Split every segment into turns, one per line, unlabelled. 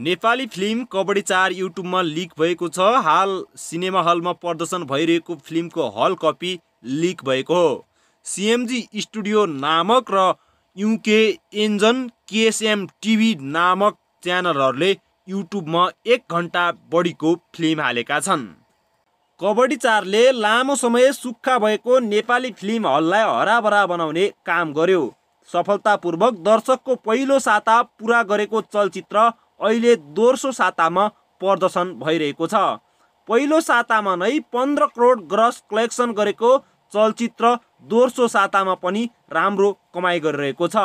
Nepali film kabaddi चार युट्युबमा leak भएको छ हाल सिनेमा हलमा प्रदर्शन भइरहेको फिल्मको हल कपी लिक भएको हो सिएमजी स्टुडियो नामक र युके इन्जन केएसएम टिभी नामक च्यानलहरूले युट्युबमा एक घन्टा बढीको फिल्म हालेका छन् कबड्डी चारले लामो समय सुक्खा भएको नेपाली फिल्म हललाई हराभरा बनाउने काम गर्यो सफलतापूर्वक दर्शकको पहिलो साता पुरा गरेको चलचित्र अहिले दोस्रो सातामा प्रदर्शन भइरहेको छ पहिलो सातामा नै पन्ध्र करोड ग्रस कलेक्सन गरेको चलचित्र दोस्रो सातामा पनि राम्रो कमाइ गरिरहेको छ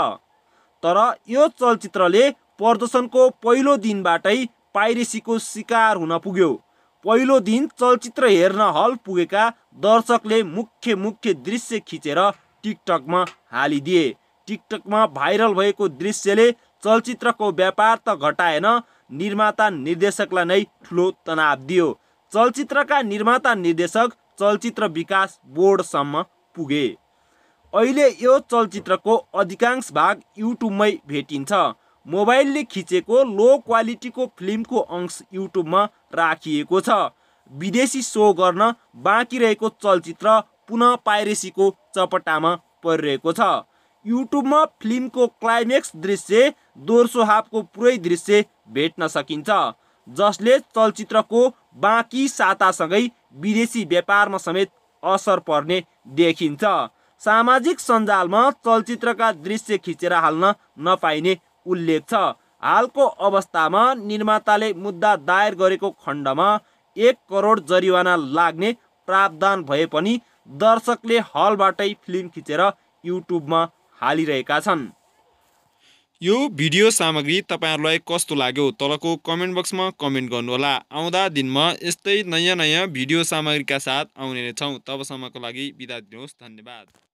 तर यो चलचित्रले प्रदर्शनको पहिलो दिनबाटै पाइरेसीको शिकार हुन पुग्यो पहिलो दिन चलचित्र हेर्न हल पुगेका दर्शकले मुख्य मुख्य दृश्य खिचेर टिकटकमा हालिदिए टिकटकमा भाइरल भएको दृश्यले चलचित्रको व्यापार त घटाएन निर्माता निर्देशकलाई नै ठुलो तनाव दियो चलचित्रका निर्माता निर्देशक चलचित्र विकास बोर्डसम्म पुगे अहिले यो चलचित्रको अधिकांश भाग युट्युबमै भेटिन्छ मोबाइलले खिचेको लो क्वालिटीको फिल्मको अंश युट्युबमा राखिएको छ विदेशी सो गर्न बाँकी रहेको चलचित्र पुनः पाइरेसीको चपटामा परिरहेको छ युट्युबमा फिल्मको क्लाइमेक्स दृश्य दोस्रो हाफको पुरै दृश्य भेट्न सकिन्छ जसले चलचित्रको बाँकी सातासँगै विदेशी व्यापारमा समेत असर पर्ने देखिन्छ सामाजिक सञ्जालमा चलचित्रका दृश्य खिचेर हाल्न नपाइने उल्लेख छ हालको अवस्थामा निर्माताले मुद्दा दायर गरेको खण्डमा एक करोड जरिवाना लाग्ने प्रावधान भए पनि दर्शकले हलबाटै फिल्म खिचेर युट्युबमा हालिरहेका छन् यो भिडियो सामग्री तपाईँहरूलाई कस्तो लाग्यो तलको कमेन्ट बक्समा कमेन्ट गर्नुहोला आउँदा दिनमा यस्तै नयाँ नयाँ भिडियो सामग्रीका साथ आउने नै छौँ तबसम्मको लागि बिदा दिनुहोस् धन्यवाद